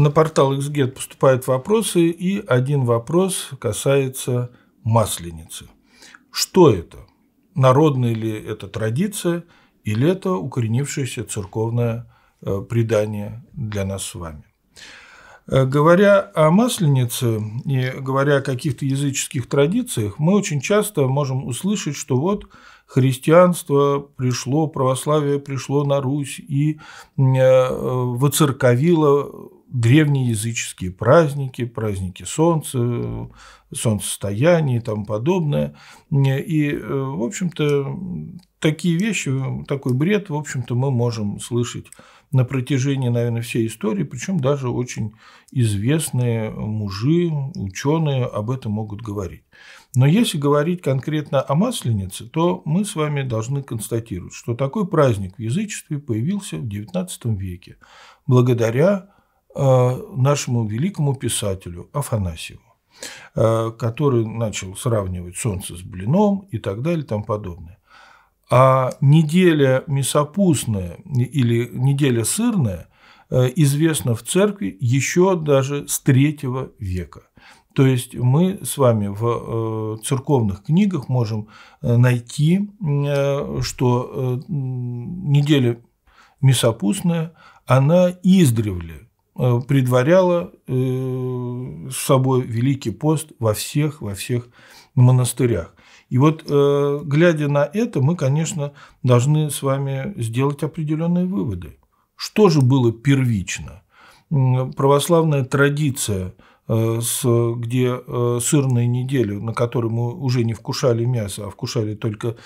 На портал XGET поступают вопросы, и один вопрос касается масленицы. Что это? Народная ли это традиция, или это укоренившееся церковное э, предание для нас с вами? Э, говоря о масленице и говоря о каких-то языческих традициях, мы очень часто можем услышать, что вот христианство пришло, православие пришло на Русь и э, воцерковило древние языческие праздники, праздники солнца, солнцестояние и тому подобное. И, э, в общем-то, такие вещи, такой бред, в общем-то, мы можем слышать на протяжении, наверное, всей истории, причем даже очень известные мужи, ученые об этом могут говорить. Но если говорить конкретно о Масленице, то мы с вами должны констатировать, что такой праздник в язычестве появился в XIX веке благодаря Э, нашему великому писателю Афанасьеву э, который начал сравнивать солнце с блином и так далее и тому подобное. А неделя мясопустная или неделя сырная э, известна в церкви еще даже с третьего века. То есть мы с вами в церковных книгах можем найти, что неделя мясопустная, она издревле Э, предваряло э, с собой Великий пост во всех, во всех монастырях. И вот, э, глядя на это, мы, конечно, должны с вами сделать определенные выводы. Что же было первично? Православная традиция Э, с, где э, сырные недели, на которой мы уже не вкушали мясо, а вкушали только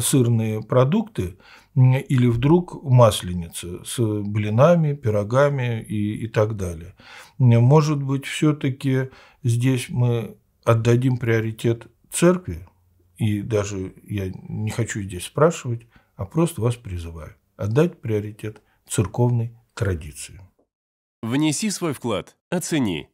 сырные продукты, или вдруг масленица с блинами, пирогами и, и так далее. Может быть, все-таки здесь мы отдадим приоритет церкви, и даже я не хочу здесь спрашивать, а просто вас призываю отдать приоритет церковной традиции. Внеси свой вклад, оцени –